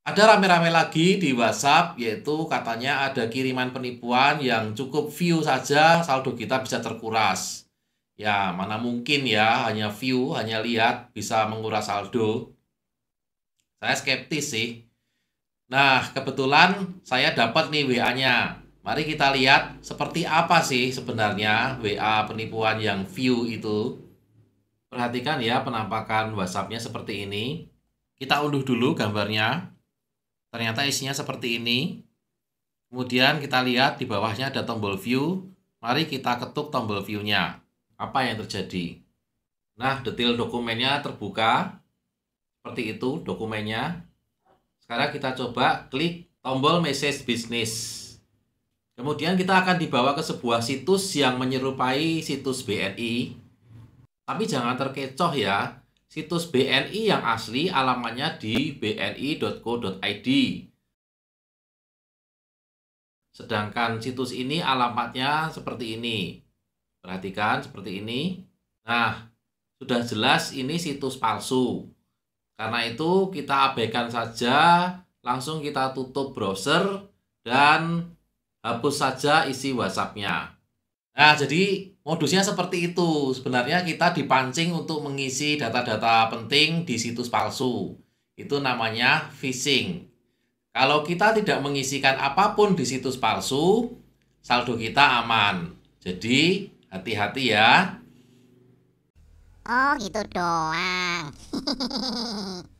Ada rame-rame lagi di WhatsApp, yaitu katanya ada kiriman penipuan yang cukup view saja saldo kita bisa terkuras. Ya, mana mungkin ya, hanya view, hanya lihat bisa menguras saldo. Saya skeptis sih. Nah, kebetulan saya dapat nih WA-nya. Mari kita lihat seperti apa sih sebenarnya WA penipuan yang view itu. Perhatikan ya penampakan WhatsApp-nya seperti ini. Kita unduh dulu gambarnya. Ternyata isinya seperti ini. Kemudian kita lihat di bawahnya ada tombol view. Mari kita ketuk tombol view-nya. Apa yang terjadi? Nah, detail dokumennya terbuka. Seperti itu dokumennya. Sekarang kita coba klik tombol message bisnis. Kemudian kita akan dibawa ke sebuah situs yang menyerupai situs BRI. Tapi jangan terkecoh ya, situs BNI yang asli alamannya di bni.co.id. Sedangkan situs ini alamatnya seperti ini. Perhatikan seperti ini. Nah, sudah jelas ini situs palsu. Karena itu kita abaikan saja, langsung kita tutup browser dan hapus saja isi WhatsApp-nya. Nah, jadi modusnya seperti itu. Sebenarnya kita dipancing untuk mengisi data-data penting di situs palsu. Itu namanya phishing. Kalau kita tidak mengisikan apapun di situs palsu, saldo kita aman. Jadi, hati-hati ya. Oh, gitu doang.